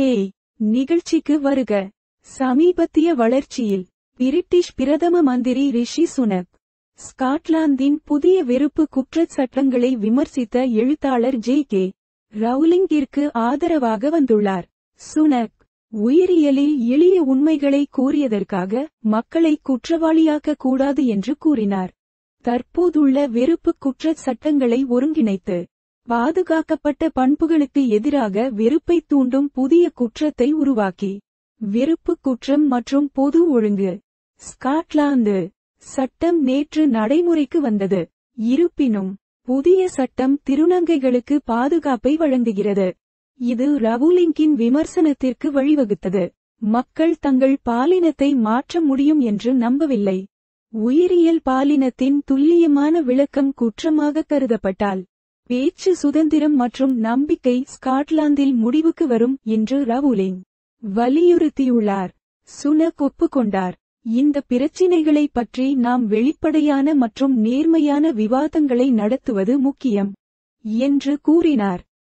ஏய் நிகழ்ச்சிக்கு வருக சமீபத்திய வளர்ச்சியில் பிரிட்டிஷ் பிரதம மந்திரி ரிஷி சுனக் ஸ்காட்லாந்தின் புதிய வெறுப்பு குற்ற சட்டங்களை விமர்சித்த எழுத்தாளர் ஜே கே ரவுலிங்கிற்கு ஆதரவாக வந்துள்ளார் சுனக் உயிரியலில் எளிய உண்மைகளை கூறியதற்காக மக்களை குற்றவாளியாக்க கூடாது என்று கூறினார் தற்போதுள்ள வெறுப்பு குற்றச் சட்டங்களை ஒருங்கிணைத்து பாதுகாக்கப்பட்ட பண்புகளுக்கு எதிராக வெறுப்பை தூண்டும் புதிய குற்றத்தை உருவாக்கி வெறுப்பு குற்றம் மற்றும் பொது ஒழுங்கு ஸ்காட்லாந்து சட்டம் நேற்று நடைமுறைக்கு வந்தது இருப்பினும் புதிய சட்டம் திருநங்கைகளுக்கு பாதுகாப்பை வழங்குகிறது இது ரவுலிங்கின் விமர்சனத்திற்கு வழிவகுத்தது மக்கள் தங்கள் பாலினத்தை மாற்ற முடியும் என்று நம்பவில்லை உயிரியல் பாலினத்தின் துல்லியமான விளக்கம் குற்றமாக கருதப்பட்டால் பேச்சு சுதந்திரம் மற்றும் நம்பிக்கை ஸ்காட்லாந்தில் முடிவுக்கு வரும் என்று ரவுலிங் வலியுறுத்தியுள்ளார் சுனக் ஒப்புக்கொண்டார் இந்த பிரச்சினைகளை பற்றி நாம் வெளிப்படையான மற்றும் நேர்மையான விவாதங்களை நடத்துவது முக்கியம் என்று கூறினார்